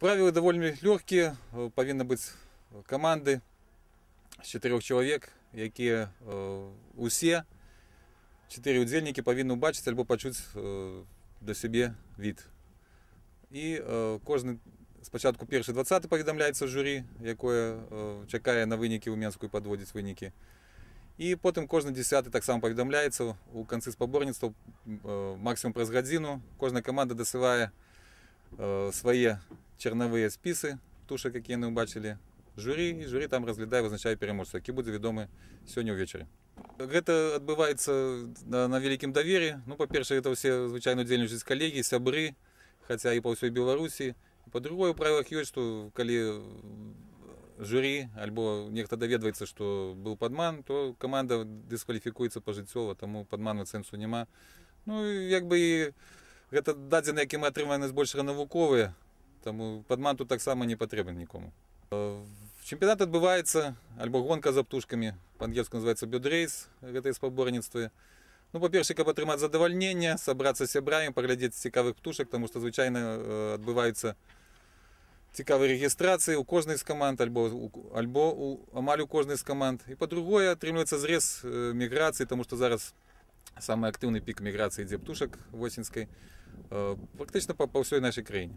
Правила довольно легкие, э, повинна быць каманды з чатырох чалавек, якія э, усе чатыры ўдзельнікі павінны ўбачыць альбо пачуць э, да сябе від. І кожны спачатку першы 20 паведамляецца журі, якое чакае на вынікі ў подводит выники. И потом каждый десятый так таксама паведамляецца у конца канцы спаборніцтва максімум праз гадзіну кожная каманда дасылае свои черновые списы туши, какие не бачили жюри і журі там розглядає, визначає переможця, який буде відомий сьогодні ввечері. Гэта адбываецца на, на вялікім даверы. Ну по перше это все звичайно удзельнічаюць калегі, сябры, хаця і по ўсёй Беларусі. По другое у правілах ёсць, што калі э, жюрі альбо нехта даведваецца, што быў подман, то команда каманда дыскваліфікуецца пажыццёва, таму падману сэнсу нема. Ну як бы і гэта дадзены, які мы атрыманы збольшага навуковыя, Тому Падман тут так само не потребен нікому. Э, Чемпіонат відбувається, альбо гонка за птушками, по-ангельську називається бюдрейс в цій споборництві. Ну, по-перше, каб отримати задовольнення, зібратися з сябрами, поглядати цікавих птушок, тому що, звичайно, відбуваються э, цікаві регістрації у кожної з команд, альбо у, або у, амаль у кожної з команд. І по другое отримується зрез э, міграції, тому що зараз самый активный пик миграции птушек Восінської, практично по, по всій нашій країні.